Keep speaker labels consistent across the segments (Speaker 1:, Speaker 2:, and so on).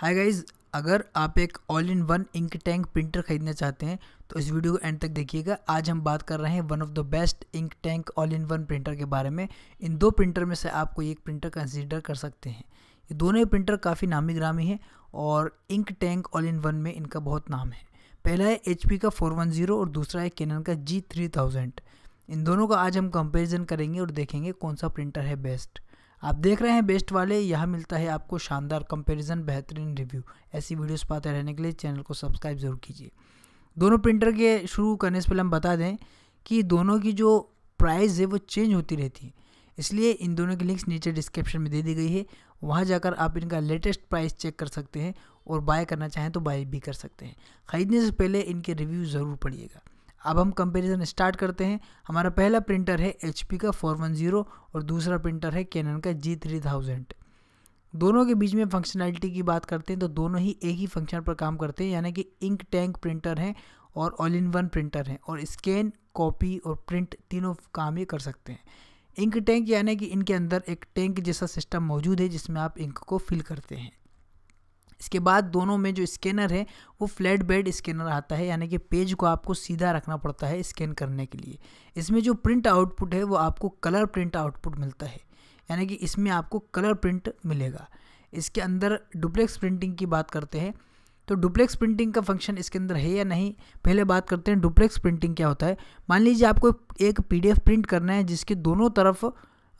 Speaker 1: hi guys अगर आप एक all in one ink tank printer खरीदना चाहते हैं तो इस वीडियो को एंड तक देखिएगा आज हम बात कर रहे हैं one of the best ink tank all in one printer के बारे में इन दो प्रिंटर में से आपको एक प्रिंटर कंसीडर कर सकते हैं ये दोनों ही प्रिंटर काफ़ी नामी ग्रामी हैं और ink tank all in one में इनका बहुत नाम है पहला है एच का फोर वन जीरो और दूसरा है केनन का जी थ्री थाउजेंड इन दोनों का आज हम कंपेरिजन करेंगे और देखेंगे कौन सा प्रिंटर है बेस्ट आप देख रहे हैं बेस्ट वाले यहाँ मिलता है आपको शानदार कंपैरिजन बेहतरीन रिव्यू ऐसी वीडियोस पाते रहने के लिए चैनल को सब्सक्राइब ज़रूर कीजिए दोनों प्रिंटर के शुरू करने से पहले हम बता दें कि दोनों की जो प्राइस है वो चेंज होती रहती है इसलिए इन दोनों की लिंक्स नीचे डिस्क्रिप्शन में दे दी गई है वहाँ जाकर आप इनका लेटेस्ट प्राइस चेक कर सकते हैं और बाय करना चाहें तो बाय भी कर सकते हैं ख़रीदने से पहले इनके रिव्यू ज़रूर पढ़िएगा अब हम कंपैरिजन स्टार्ट करते हैं हमारा पहला प्रिंटर है एच का फोर वन ज़ीरो और दूसरा प्रिंटर है कैनन का जी थ्री थाउजेंड दोनों के बीच में फंक्शनैलिटी की बात करते हैं तो दोनों ही एक ही फंक्शन पर काम करते हैं यानी कि इंक टैंक प्रिंटर हैं और ऑल इन वन प्रिंटर हैं और स्कैन कॉपी और प्रिंट तीनों काम ये कर सकते हैं इंक टैंक यानी कि इनके अंदर एक टैंक जैसा सिस्टम मौजूद है जिसमें आप इंक को फिल करते हैं इसके बाद दोनों में जो स्कैनर है वो फ्लैट बेड स्कैनर आता है यानी कि पेज को आपको सीधा रखना पड़ता है स्कैन करने के लिए इसमें जो प्रिंट आउटपुट है वो आपको कलर प्रिंट आउटपुट मिलता है यानी कि इसमें आपको कलर प्रिंट मिलेगा इसके अंदर डुप्लेक्स प्रिंटिंग की बात करते हैं तो डुप्लेक्स प्रिंटिंग का फंक्शन इसके अंदर है या नहीं पहले बात करते हैं डुप्लेक्स प्रिंटिंग क्या होता है मान लीजिए आपको एक पीडीएफ प्रिंट करना है जिसके दोनों तरफ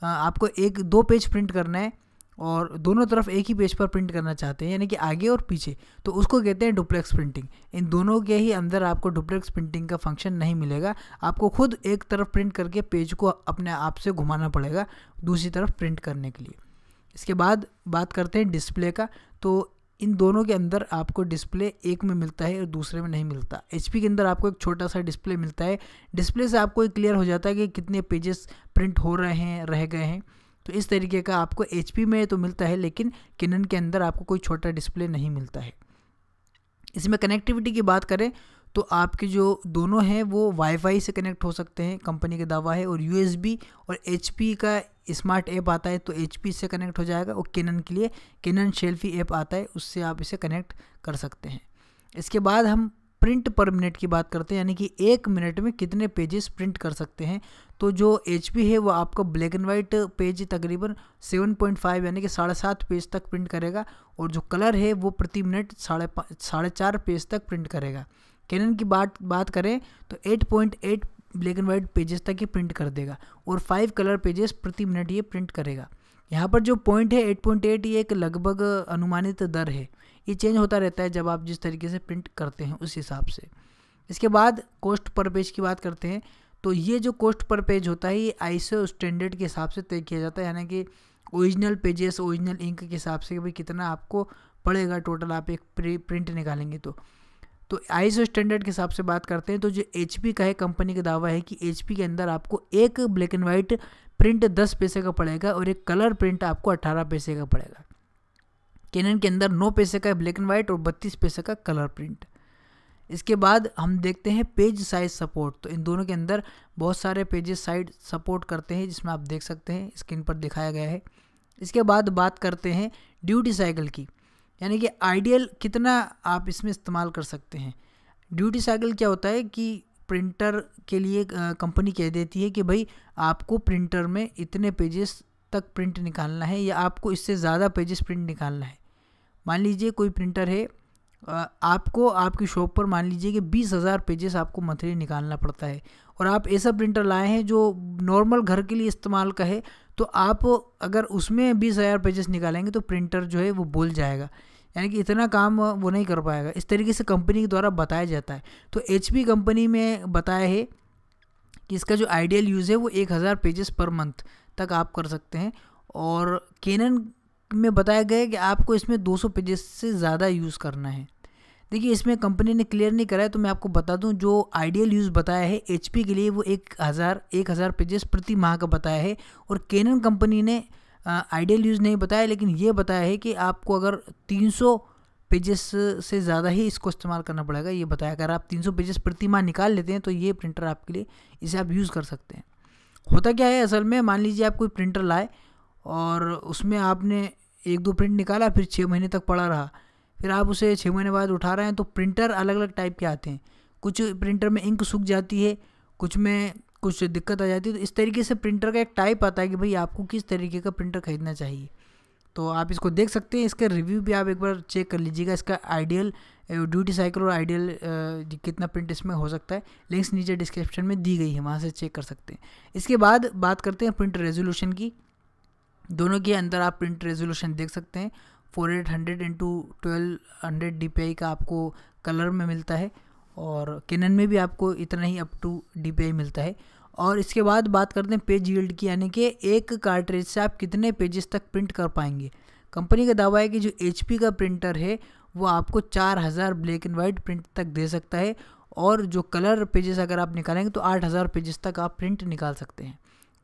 Speaker 1: आपको एक दो पेज प्रिंट करना है और दोनों तरफ एक ही पेज पर प्रिंट करना चाहते हैं यानी कि आगे और पीछे तो उसको कहते हैं डुप्लेक्स प्रिंटिंग इन दोनों के ही अंदर आपको डुप्लेक्स प्रिंटिंग का फंक्शन नहीं मिलेगा आपको खुद एक तरफ प्रिंट करके पेज को अपने आप से घुमाना पड़ेगा दूसरी तरफ प्रिंट करने के लिए इसके बाद बात करते हैं डिस्प्ले का तो इन दोनों के अंदर आपको डिस्प्ले एक में मिलता है और दूसरे में नहीं मिलता एच के अंदर आपको एक छोटा सा डिस्प्ले मिलता है डिस्प्ले से आपको क्लियर हो जाता है कि कितने पेजेस प्रिंट हो रहे हैं रह गए हैं तो इस तरीके का आपको एच में तो मिलता है लेकिन किनन के अंदर आपको कोई छोटा डिस्प्ले नहीं मिलता है इसमें कनेक्टिविटी की बात करें तो आपके जो दोनों हैं वो वाईफाई से कनेक्ट हो सकते हैं कंपनी का दावा है और यू और एच का स्मार्ट ऐप आता है तो एच से कनेक्ट हो जाएगा और केनन के लिए केनन शेल्फी ऐप आता है उससे आप इसे कनेक्ट कर सकते हैं इसके बाद हम प्रिंट पर मिनट की बात करते हैं यानी कि एक मिनट में कितने पेजेस प्रिंट कर सकते हैं तो जो एच है वो आपका ब्लैक एंड वाइट पेज तकरीबन 7.5 यानी कि साढ़े सात पेज तक प्रिंट करेगा और जो कलर है वो प्रति मिनट साढ़े पाँच साढ़े चार पेज तक प्रिंट करेगा कैनन की बात बात करें तो 8.8 ब्लैक एंड वाइट पेजेस तक ये प्रिंट कर देगा और फाइव कलर पेजेस प्रति मिनट ये प्रिंट करेगा यहाँ पर जो पॉइंट है एट ये एक लगभग अनुमानित दर है ये चेंज होता रहता है जब आप जिस तरीके से प्रिंट करते हैं उस हिसाब से इसके बाद कोस्ट पर पेज की बात करते हैं तो ये जो कोस्ट पर पेज होता है ये आईसो स्टैंडर्ड के हिसाब से तय किया जाता है यानी कि ओरिजिनल पेजेस ओरिजिनल इंक के हिसाब से भाई कितना आपको पड़ेगा टोटल आप एक प्रिंट निकालेंगे तो तो आईसो स्टैंडर्ड के हिसाब से बात करते हैं तो जो एच का है कंपनी का दावा है कि एच के अंदर आपको एक ब्लैक एंड वाइट प्रिंट दस पैसे का पड़ेगा और एक कलर प्रिंट आपको अट्ठारह पैसे का पड़ेगा कैनन के अंदर नौ पैसे का ब्लैक एंड वाइट और बत्तीस पैसे का कलर प्रिंट इसके बाद हम देखते हैं पेज साइज सपोर्ट तो इन दोनों के अंदर बहुत सारे पेजेस साइड सपोर्ट करते हैं जिसमें आप देख सकते हैं स्क्रीन पर दिखाया गया है इसके बाद बात करते हैं ड्यूटी साइकिल की यानी कि आइडियल कितना आप इसमें इस्तेमाल कर सकते हैं ड्यूटी साइकिल क्या होता है कि प्रिंटर के लिए कंपनी कह देती है कि भाई आपको प्रिंटर में इतने पेजेस तक प्रिंट निकालना है या आपको इससे ज़्यादा पेजेस प्रिंट निकालना है मान लीजिए कोई प्रिंटर है आपको आपकी शॉप पर मान लीजिए कि बीस हज़ार पेजेस आपको मंथली निकालना पड़ता है और आप ऐसा प्रिंटर लाए हैं जो नॉर्मल घर के लिए इस्तेमाल का है तो आप अगर उसमें बीस हज़ार पेजेस निकालेंगे तो प्रिंटर जो है वो बोल जाएगा यानी कि इतना काम वो नहीं कर पाएगा इस तरीके से कंपनी के द्वारा बताया जाता है तो एच कंपनी में बताया है कि इसका जो आइडियल यूज़ है वो एक हज़ार पेजेस पर मंथ तक आप कर सकते हैं और कैनन में बताया गया है कि आपको इसमें 200 पेजेस से ज़्यादा यूज़ करना है देखिए इसमें कंपनी ने क्लियर नहीं कराया तो मैं आपको बता दूं जो आइडियल यूज़ बताया है एच के लिए वो एक हज़ार एक हज़ार पेजेस प्रति माह का बताया है और कैनन कंपनी ने आइडियल यूज़ नहीं बताया लेकिन ये बताया है कि आपको अगर 300 पेजेस से ज़्यादा ही इसको इस्तेमाल करना पड़ेगा ये बताया अगर आप 300 पेजेस प्रति माह निकाल लेते हैं तो ये प्रिंटर आपके लिए इसे आप यूज़ कर सकते हैं होता क्या है असल में मान लीजिए आप कोई प्रिंटर लाए और उसमें आपने एक दो प्रिंट निकाला फिर छः महीने तक पड़ा रहा फिर आप उसे छः महीने बाद उठा रहे हैं तो प्रिंटर अलग अलग टाइप के आते हैं कुछ प्रिंटर में इंक सूख जाती है कुछ में कुछ दिक्कत आ जाती है तो इस तरीके से प्रिंटर का एक टाइप आता है कि भाई आपको किस तरीके का प्रिंटर ख़रीदना चाहिए तो आप इसको देख सकते हैं इसका रिव्यू भी आप एक बार चेक कर लीजिएगा इसका आइडियल ड्यूटी साइकिल और आइडियल कितना प्रिंट इसमें हो सकता है लिंक्स नीचे डिस्क्रिप्शन में दी गई है वहाँ से चेक कर सकते हैं इसके बाद बात करते हैं प्रिंट रेजोल्यूशन की दोनों के अंदर आप प्रिंट रेजोल्यूशन देख सकते हैं four eight hundred into twelve hundred D का आपको कलर में मिलता है और किनन में भी आपको इतना ही अप टू डी मिलता है और इसके बाद बात करते हैं पेज यील्ड की यानी कि एक कार्ट्रेज से आप कितने पेजेस तक प्रिंट कर पाएंगे कंपनी का दावा है कि जो एच का प्रिंटर है वो आपको चार हज़ार ब्लैक एंड वाइट प्रिंट तक दे सकता है और जो कलर पेजेस अगर आप निकालेंगे तो आठ हज़ार पेजेस तक आप प्रिंट निकाल सकते हैं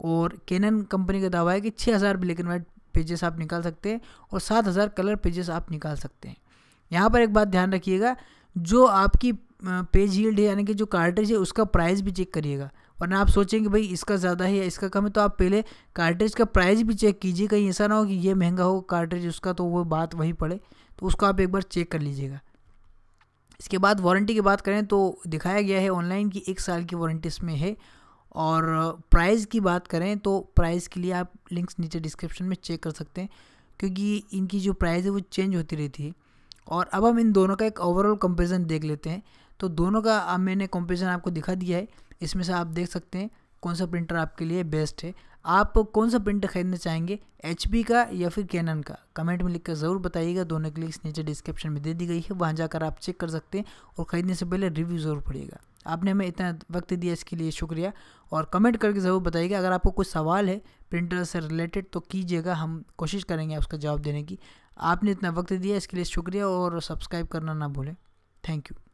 Speaker 1: और कैनन कंपनी का दावा है कि छः हज़ार ब्लैक एंड वाइट पेजेस आप निकाल सकते हैं और सात हज़ार कलर पेजेस आप निकाल सकते हैं यहाँ पर एक बात ध्यान रखिएगा जो आपकी पेज हील्ड है यानी कि जो कार्टेज है उसका प्राइस भी चेक करिएगा वरना आप सोचेंगे भाई इसका ज़्यादा है या इसका कम है तो आप पहले कार्टेज का प्राइस भी चेक कीजिए कहीं ऐसा ना हो कि ये महंगा हो कार्टेज उसका तो वो बात वहीं पड़े तो उसको आप एक बार चेक कर लीजिएगा इसके बाद वारंटी की बात करें तो दिखाया गया है ऑनलाइन कि एक साल की वारंटी इसमें है और प्राइस की बात करें तो प्राइस के लिए आप लिंक्स नीचे डिस्क्रिप्शन में चेक कर सकते हैं क्योंकि इनकी जो प्राइस है वो चेंज होती रहती है और अब हम इन दोनों का एक ओवरऑल कंपेरिजन देख लेते हैं तो दोनों का अब मैंने कंपेरिजन आपको दिखा दिया है इसमें से आप देख सकते हैं कौन सा प्रिंटर आपके लिए बेस्ट है आप कौन सा प्रिंटर खरीदना चाहेंगे एच का या फिर कैनन का कमेंट में लिख कर ज़रूर बताइएगा दोनों की लिंक्स नीचे डिस्क्रिप्शन में दे दी गई है वहाँ जाकर आप चेक कर सकते हैं और ख़रीदने से पहले रिव्यू ज़रूर पड़ेगा आपने हमें इतना वक्त दिया इसके लिए शुक्रिया और कमेंट करके ज़रूर बताइएगा अगर आपको कोई सवाल है प्रिंटर से रिलेटेड तो कीजिएगा हम कोशिश करेंगे उसका जवाब देने की आपने इतना वक्त दिया इसके लिए शुक्रिया और सब्सक्राइब करना ना भूलें थैंक यू